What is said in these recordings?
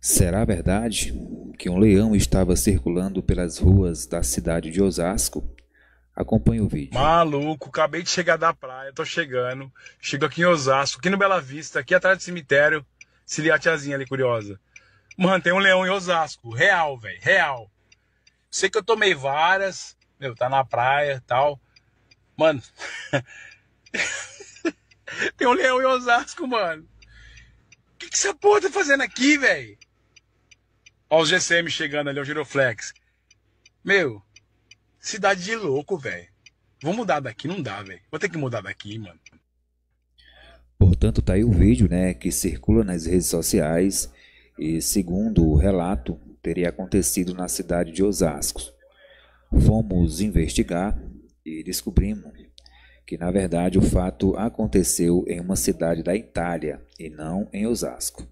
Será verdade que um leão estava circulando pelas ruas da cidade de Osasco? Acompanhe o vídeo. Maluco, acabei de chegar da praia, tô chegando. Chego aqui em Osasco, aqui no Bela Vista, aqui atrás do cemitério. Se liga a tiazinha ali curiosa. Mano, tem um leão em Osasco, real, velho, real. Sei que eu tomei várias, meu, tá na praia tal. Mano, tem um leão em Osasco, mano. O que, que essa porra tá fazendo aqui, velho? Olha os GCM chegando ali, o Giroflex. Meu, cidade de louco, velho. Vou mudar daqui, não dá, velho. Vou ter que mudar daqui, mano. Portanto, tá aí o vídeo, né, que circula nas redes sociais e, segundo o relato, teria acontecido na cidade de Osasco. Fomos investigar e descobrimos que, na verdade, o fato aconteceu em uma cidade da Itália e não em Osasco.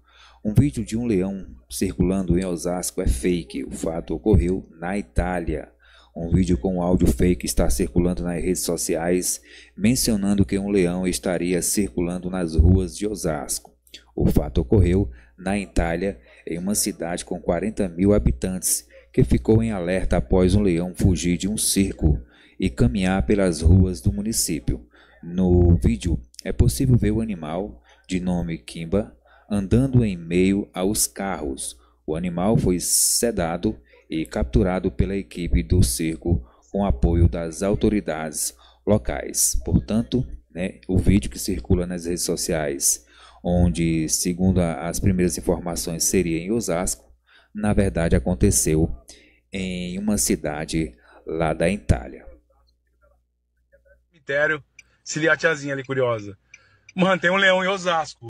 Um vídeo de um leão circulando em Osasco é fake. O fato ocorreu na Itália. Um vídeo com áudio fake está circulando nas redes sociais, mencionando que um leão estaria circulando nas ruas de Osasco. O fato ocorreu na Itália, em uma cidade com 40 mil habitantes, que ficou em alerta após um leão fugir de um circo e caminhar pelas ruas do município. No vídeo é possível ver o animal, de nome Kimba, andando em meio aos carros. O animal foi sedado e capturado pela equipe do circo com apoio das autoridades locais. Portanto, né, o vídeo que circula nas redes sociais, onde, segundo as primeiras informações, seria em Osasco, na verdade aconteceu em uma cidade lá da Itália. Cemitério, se a tiazinha ali curiosa. Mano, tem um leão em Osasco.